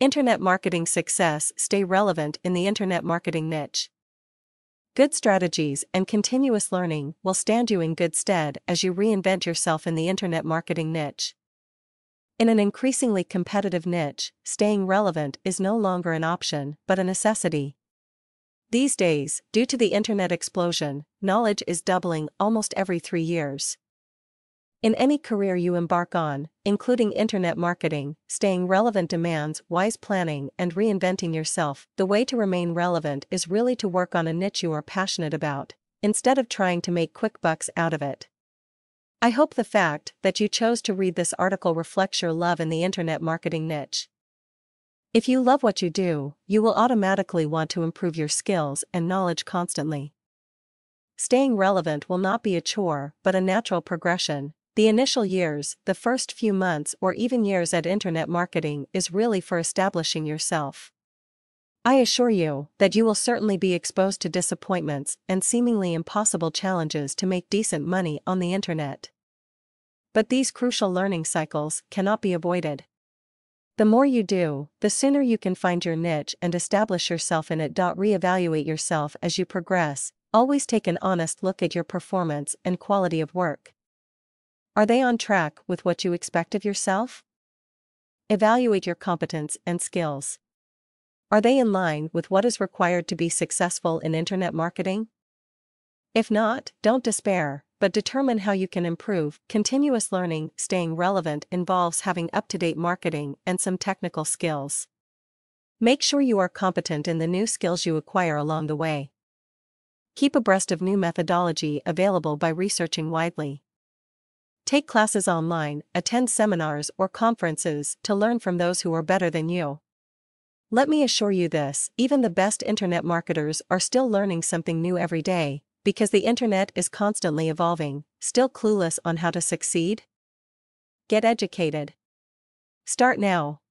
Internet marketing success stay relevant in the internet marketing niche. Good strategies and continuous learning will stand you in good stead as you reinvent yourself in the internet marketing niche. In an increasingly competitive niche, staying relevant is no longer an option but a necessity. These days, due to the internet explosion, knowledge is doubling almost every three years. In any career you embark on, including internet marketing, staying relevant demands wise planning and reinventing yourself. The way to remain relevant is really to work on a niche you are passionate about, instead of trying to make quick bucks out of it. I hope the fact that you chose to read this article reflects your love in the internet marketing niche. If you love what you do, you will automatically want to improve your skills and knowledge constantly. Staying relevant will not be a chore, but a natural progression, the initial years, the first few months or even years at internet marketing is really for establishing yourself. I assure you that you will certainly be exposed to disappointments and seemingly impossible challenges to make decent money on the internet. But these crucial learning cycles cannot be avoided. The more you do, the sooner you can find your niche and establish yourself in it. Reevaluate yourself as you progress, always take an honest look at your performance and quality of work. Are they on track with what you expect of yourself? Evaluate your competence and skills. Are they in line with what is required to be successful in internet marketing? If not, don't despair, but determine how you can improve. Continuous learning, staying relevant involves having up to date marketing and some technical skills. Make sure you are competent in the new skills you acquire along the way. Keep abreast of new methodology available by researching widely. Take classes online, attend seminars or conferences to learn from those who are better than you. Let me assure you this even the best internet marketers are still learning something new every day, because the internet is constantly evolving, still clueless on how to succeed? Get educated. Start now.